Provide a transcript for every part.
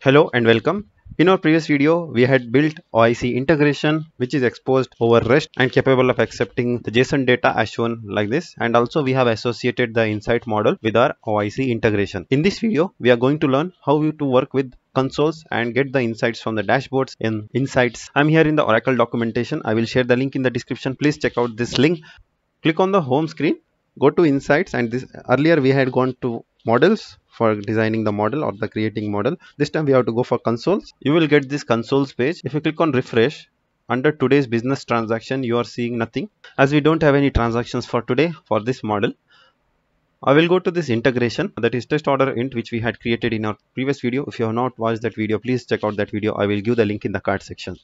Hello and welcome. In our previous video, we had built OIC integration which is exposed over REST and capable of accepting the JSON data as shown like this and also we have associated the insight model with our OIC integration. In this video, we are going to learn how to work with consoles and get the insights from the dashboards in insights. I'm here in the Oracle documentation. I will share the link in the description. Please check out this link. Click on the home screen, go to insights and this earlier we had gone to models for designing the model or the creating model this time we have to go for consoles you will get this consoles page if you click on refresh under today's business transaction you are seeing nothing as we don't have any transactions for today for this model I will go to this integration that is test order int which we had created in our previous video if you have not watched that video please check out that video I will give the link in the card section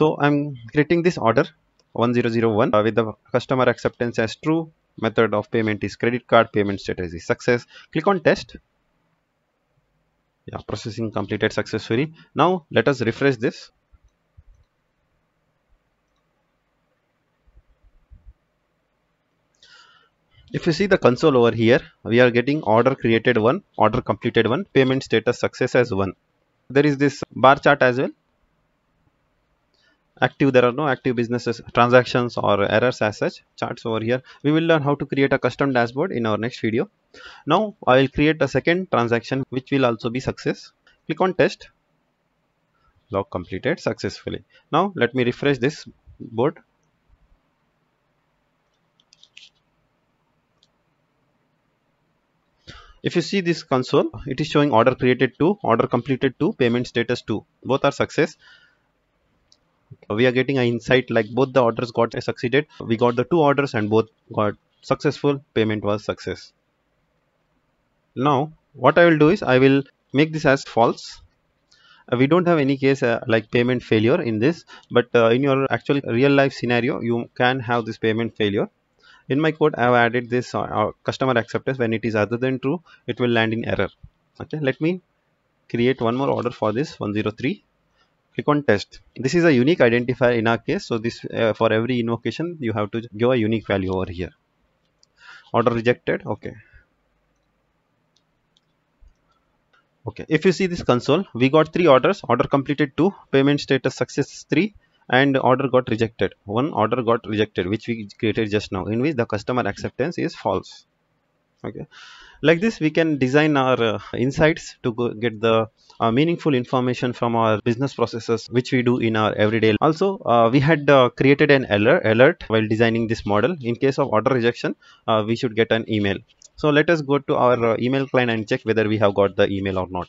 so I'm creating this order 1001 uh, with the customer acceptance as true method of payment is credit card payment status is success click on test yeah processing completed successfully now let us refresh this if you see the console over here we are getting order created one order completed one payment status success as one there is this bar chart as well active there are no active businesses transactions or errors as such charts over here we will learn how to create a custom dashboard in our next video now i will create a second transaction which will also be success click on test log completed successfully now let me refresh this board if you see this console it is showing order created to order completed to payment status to both are success we are getting an insight like both the orders got succeeded we got the two orders and both got successful payment was success now what i will do is i will make this as false uh, we don't have any case uh, like payment failure in this but uh, in your actual real life scenario you can have this payment failure in my code i have added this uh, uh, customer acceptance when it is other than true it will land in error okay let me create one more order for this 103 click on test this is a unique identifier in our case so this uh, for every invocation you have to give a unique value over here order rejected okay okay if you see this console we got three orders order completed two payment status success three and order got rejected one order got rejected which we created just now in which the customer acceptance is false okay like this we can design our uh, insights to get the uh, meaningful information from our business processes which we do in our everyday life. also uh, we had uh, created an alert, alert while designing this model in case of order rejection uh, we should get an email so let us go to our uh, email client and check whether we have got the email or not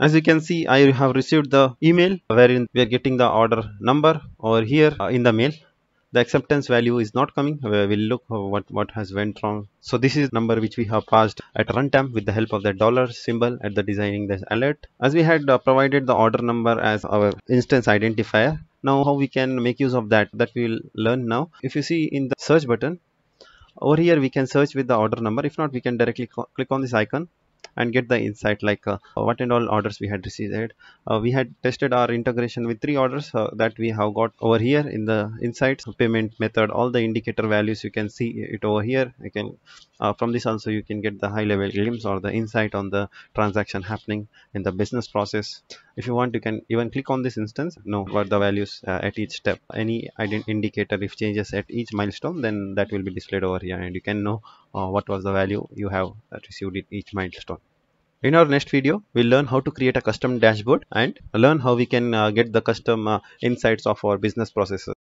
as you can see i have received the email wherein we are getting the order number over here in the mail the acceptance value is not coming we'll look what what has went wrong so this is number which we have passed at runtime with the help of the dollar symbol at the designing this alert as we had uh, provided the order number as our instance identifier now how we can make use of that that we will learn now if you see in the search button over here we can search with the order number if not we can directly click on this icon and get the insight like uh, what and all orders we had received uh, we had tested our integration with three orders uh, that we have got over here in the insights payment method all the indicator values you can see it over here you can from this also you can get the high level glimpse or the insight on the transaction happening in the business process if you want you can even click on this instance know what the values uh, at each step any indicator if changes at each milestone then that will be displayed over here and you can know uh, what was the value you have received at each milestone in our next video we'll learn how to create a custom dashboard and learn how we can uh, get the custom uh, insights of our business processes